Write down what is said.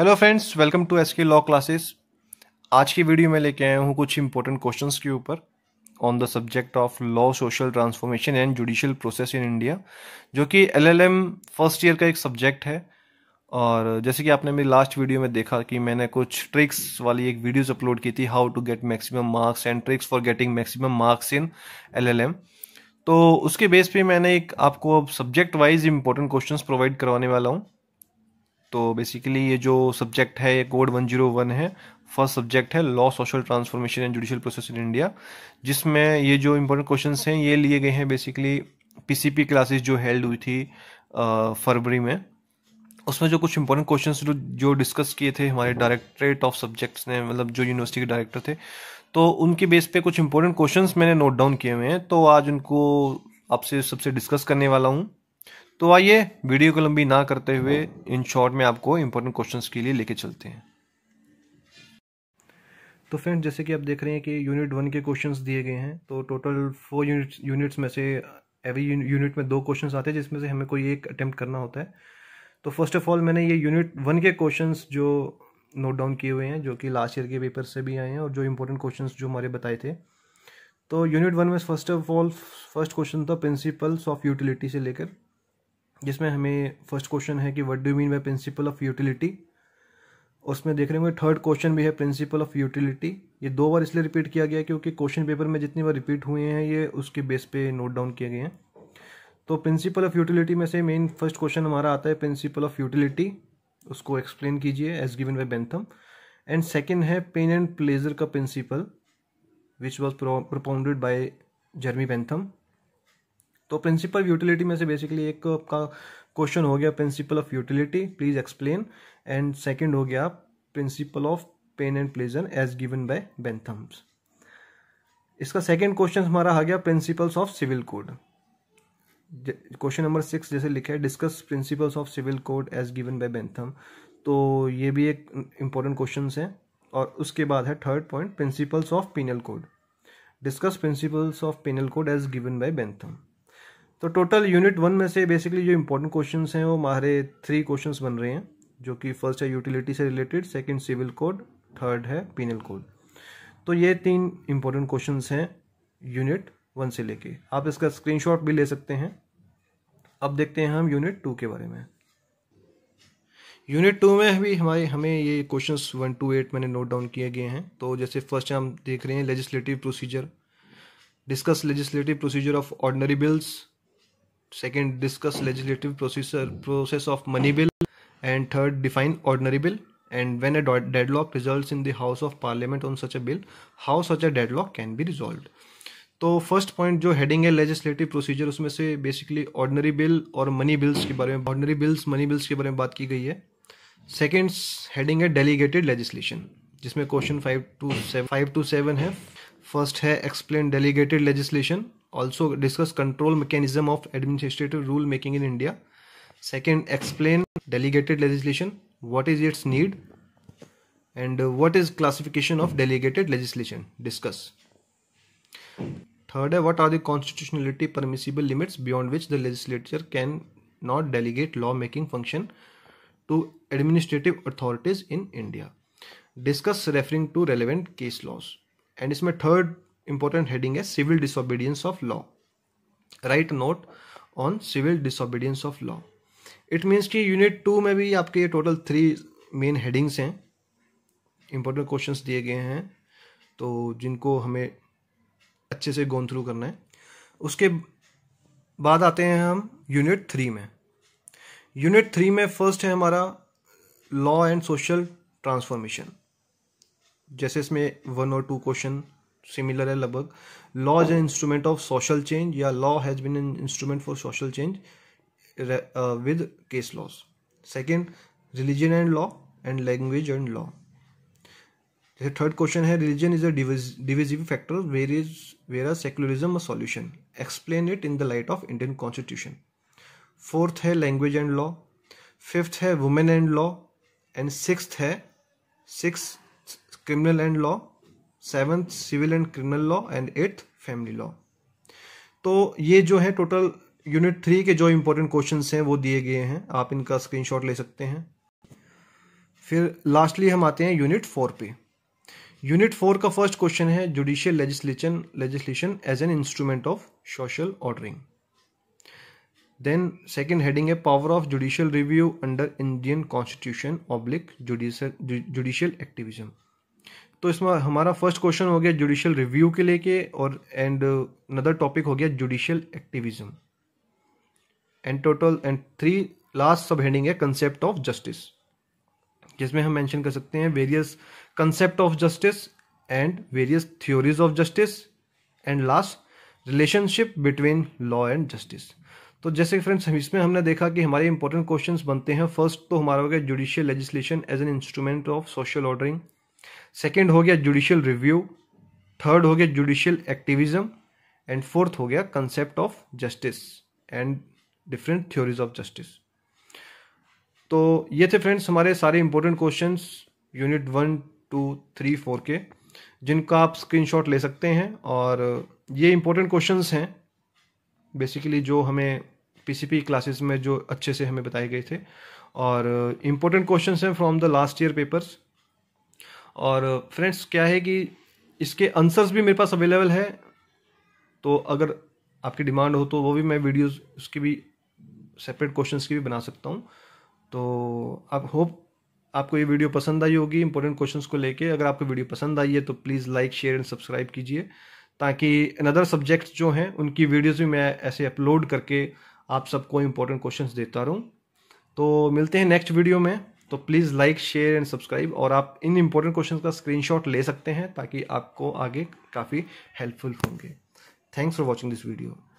Hello friends welcome to S K law classes आज की video में लेके आया हूँ कुछ इंपॉर्टेंट क्वेश्चंस के ऊपर on the subject of law social transformation and judicial process in India जो कि एलएलएम फर्स्ट ईयर का एक सब्जेक्ट है और जैसे कि आपने मेरी लास्ट वीडियो में देखा कि मैंने कुछ ट्रिक्स वाली एक वीडियोज अपलोड की थी how to get maximum marks and tricks for getting maximum marks in LLM तो उसके बेस पे मैंने एक आपको अब subject wise important questions provide करवाने वाला हूँ तो बेसिकली ये जो सब्जेक्ट है ये कोड वन जीरो वन है फर्स्ट सब्जेक्ट है law social transformation and judicial process in India जिसमें ये जो इम्पोर्टेंट क्वेश्चन हैं ये लिए गए हैं बेसिकली पीसीपी क्लासेस जो हेल्ड हुई थी फरवरी में उसमें जो कुछ इंपॉर्टेंट क्वेश्चन जो जो डिस्कस किए थे हमारे डायरेक्टरेट ऑफ सब्जेक्ट्स ने मतलब जो यूनिवर्सिटी के डायरेक्टर थे तो उनके बेस पे कुछ इंपॉर्टेंट क्वेश्चंस मैंने नोट डाउन किए हुए हैं तो आज उनको आपसे सबसे डिस्कस करने वाला हूँ तो आइए वीडियो को लंबी ना करते हुए इन शॉर्ट में आपको इंपॉर्टेंट क्वेश्चंस के लिए लेके चलते हैं तो फ्रेंड्स जैसे कि आप देख रहे हैं कि यूनिट वन के क्वेश्चंस दिए गए हैं तो टोटल फोर यूनिट्स यूनिट्स में से एवरी यूनिट में दो क्वेश्चंस आते हैं जिसमें से हमें कोई एक अटैम्प्ट करना होता है तो फर्स्ट ऑफ ऑल मैंने ये यूनिट वन के क्वेश्चन जो नोट डाउन किए हुए हैं जो कि लास्ट ईयर के पेपर से भी आए हैं और जो इंपॉर्टेंट क्वेश्चन जो हमारे बताए थे तो यूनिट वन में first of all first question था प्रिंसिपल्स ऑफ यूटिलिटी से लेकर जिसमें हमें फर्स्ट क्वेश्चन है कि what do mean by principle of utility उसमें देख रहे होंगे थर्ड क्वेश्चन भी है प्रिंसिपल ऑफ यूटिलिटी ये दो बार इसलिए रिपीट किया गया क्योंकि क्वेश्चन पेपर में जितनी बार रिपीट हुए हैं ये उसके बेस पे नोट डाउन किए गए हैं तो प्रिंसिपल ऑफ यूटिलिटी में से मेन फर्स्ट क्वेश्चन हमारा आता है प्रिंसिपल ऑफ यूटिलिटी उसको एक्सप्लेन कीजिए as given by Bentham and second है पेन एंड प्लेजर का principle which was propounded by Jeremy Bentham तो प्रिंसिपल यूटिलिटी में से बेसिकली एक आपका क्वेश्चन हो गया principle of utility please explain and second हो गया principle of pain and pleasure as given by Bentham's इसका सेकेंड क्वेश्चन हमारा आ गया principles of civil code question number six जैसे लिखा है discuss principles of civil code as given by Bentham तो ये भी एक इंपॉर्टेंट क्वेश्चन है और उसके बाद है third point principles of penal code discuss principles of penal code as given by Bentham तो टोटल यूनिट वन में से बेसिकली जो इंपॉर्टेंट क्वेश्चन हैं वो हमारे थ्री क्वेश्चन बन रहे हैं जो कि फर्स्ट है यूटिलिटी से related second civil code third है पीनल कोड तो ये तीन इंपॉर्टेंट क्वेश्चन हैं यूनिट वन से लेके आप इसका स्क्रीनशॉट भी ले सकते हैं अब देखते हैं हम यूनिट टू के बारे में यूनिट टू में भी हमारे हमें ये क्वेश्चंस वन टू एट मैंने नोट डाउन किए गए हैं तो जैसे फर्स्ट हम देख रहे हैं legislative procedure discuss legislative procedure of ordinary bills second discuss legislative procedure process of money bill and third define ordinary bill and when a deadlock results in the house of parliament on such a bill how such a deadlock can be resolved तो first point जो heading है legislative procedure उसमें से basically ordinary bill और money bills के बारे में ordinary bills money bills के बारे में बात की गई है सेकेंड हेडिंग है डेलीगेटेड लेजिस्लेशन जिसमें question five two seven five two seven है फर्स्ट है explain delegated legislation also discuss control mechanism of administrative rule making in India. Second, explain delegated legislation, what is its need and uh, what is classification of delegated legislation. Discuss. Third, uh, what are the constitutionality permissible limits beyond which the legislature can not delegate law making function to administrative authorities in India. Discuss referring to relevant case laws. And is my third important heading है civil disobedience of law right note on civil disobedience of law it means कि unit two में भी आपके total three main headings हैं important question दिए गए हैं तो जिनको हमें अच्छे से गोन थ्रू करना है उसके बाद आते हैं हम यूनिट थ्री में यूनिट थ्री में फर्स्ट है हमारा लॉ एंड सोशल ट्रांसफॉर्मेशन जैसे इसमें वन और टू क्वेश्चन सिमिलर है लगभग law is an instrument of social change या law has been an instrument for social change with case laws second religion and law and language and law जैसे third question है religion is a divisive factor where is where are secularism a solution explain it in the light of Indian constitution fourth है language and law fifth है women and law and six है six criminal and law seventh civil and criminal law and eighth family law तो ये जो है total unit three के जो important question हैं वो दिए गए हैं आप इनका स्क्रीनशॉट ले सकते हैं फिर लास्टली हम आते हैं यूनिट फोर पे यूनिट फोर का फर्स्ट क्वेश्चन है judicial legislation legislation as an instrument of social ordering then second heading है power of judicial review under Indian constitution oblique judicial activism तो इसमें हमारा फर्स्ट क्वेश्चन हो गया जुडिशियल रिव्यू के लेके और एंड अनदर टॉपिक हो गया judicial activism and total and three last sub heading है कंसेप्ट ऑफ जस्टिस जिसमें हम मेंशन कर सकते हैं various concept of justice and various theories of justice and last relationship between law and justice तो जैसे फ्रेंड्स इसमें हमने देखा कि हमारे इंपॉर्टेंट क्वेश्चंस बनते हैं फर्स्ट तो हमारा हो गया judicial legislation as an instrument of social ordering second हो गया जुडिशियल रिव्यू थर्ड हो गया जुडिशियल एक्टिविज्म एंड फोर्थ हो गया concept of justice and different theories of justice तो ये थे फ्रेंड्स हमारे सारे important question unit one two three four के जिनका आप स्क्रीनशॉट ले सकते हैं और ये इंपॉर्टेंट क्वेश्चंस हैं बेसिकली जो हमें पीसीपी क्लासेस में जो अच्छे से हमें बताए गए थे और इंपॉर्टेंट क्वेश्चन हैं from the last year papers और फ्रेंड्स क्या है कि इसके आंसर्स भी मेरे पास अवेलेबल है तो अगर आपकी डिमांड हो तो वो भी मैं वीडियोस उसकी भी सेपरेट क्वेश्चंस की भी बना सकता हूँ तो आप होप आपको ये वीडियो पसंद आई होगी इंपॉर्टेंट क्वेश्चंस को लेके अगर आपको वीडियो पसंद आई है तो please like share and subscribe कीजिए ताकि अनदर सब्जेक्ट्स जो हैं उनकी वीडियोज भी मैं ऐसे अपलोड करके आप सबको इंपॉर्टेंट क्वेश्चन देता रहूँ तो मिलते हैं नेक्स्ट वीडियो में तो please like share and subscribe और आप इन इंपॉर्टेंट क्वेश्चन का स्क्रीनशॉट ले सकते हैं ताकि आपको आगे काफ़ी हेल्पफुल होंगे thanks for watching this video